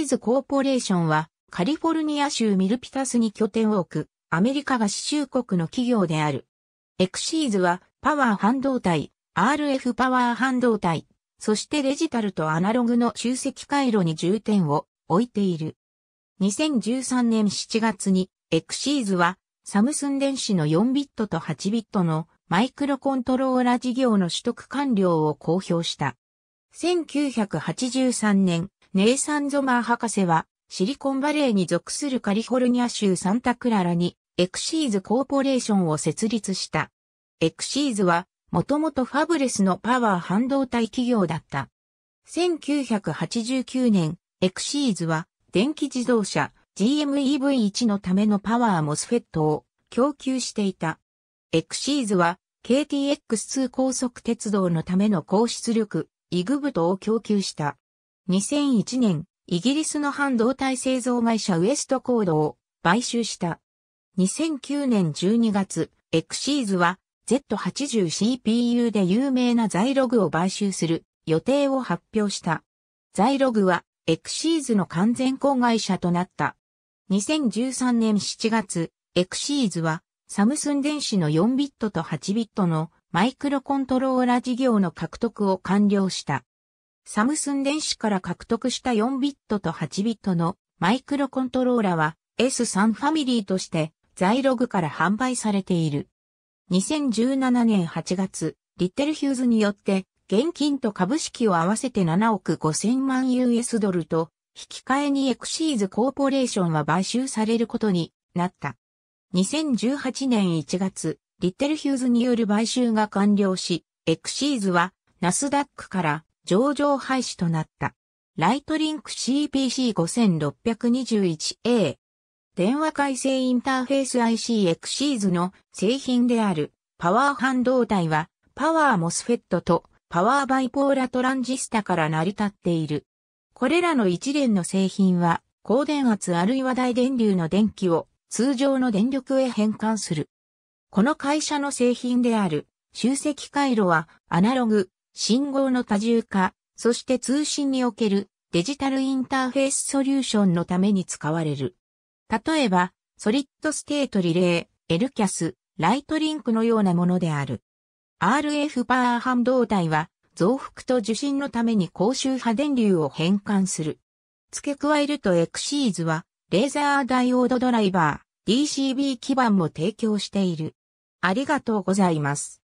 ピズコーポレーションはカリフォルニア州ミルピタスに拠点を置くアメリカ合衆国の企業である。エクシーズはパワー半導体、RF パワー半導体、そしてデジタルとアナログの集積回路に重点を置いている。2013年7月にエクシーズはサムスン電子の4ビットと8ビットのマイクロコントローラ事業の取得完了を公表した。1983年、ネイサン・ゾマー博士は、シリコンバレーに属するカリフォルニア州サンタクララに、エクシーズコーポレーションを設立した。エクシーズは、もともとファブレスのパワー半導体企業だった。1989年、エクシーズは、電気自動車 GMEV1 のためのパワーモスフェットを供給していた。エクシーズは、KTX2 高速鉄道のための高出力、イグブトを供給した。2001年、イギリスの半導体製造会社ウエストコードを買収した。2009年12月、エクシーズは Z80CPU で有名なザイログを買収する予定を発表した。ザイログはエクシーズの完全子会社となった。2013年7月、エクシーズはサムスン電子の4ビットと8ビットのマイクロコントローラ事業の獲得を完了した。サムスン電子から獲得した4ビットと8ビットのマイクロコントローラは S3 ファミリーとしてザイログから販売されている。2017年8月、リッテルヒューズによって現金と株式を合わせて7億5000万 US ドルと引き換えにエクシーズコーポレーションは買収されることになった。2018年1月、リッテルヒューズによる買収が完了し、エクシーズはナスダックから上場廃止となった。ライトリンク CPC5621A 電話回線インターフェース IC エクシーズの製品であるパワー半導体はパワーモスフェットとパワーバイポーラトランジスタから成り立っている。これらの一連の製品は高電圧あるいは大電流の電気を通常の電力へ変換する。この会社の製品である集積回路はアナログ、信号の多重化、そして通信におけるデジタルインターフェースソリューションのために使われる。例えば、ソリッドステートリレー、LCAS、ライトリンクのようなものである。RF パワー半導体は増幅と受信のために高周波電流を変換する。付け加えるとエクシーズはレーザーダイオードドライバー、DCB 基板も提供している。ありがとうございます。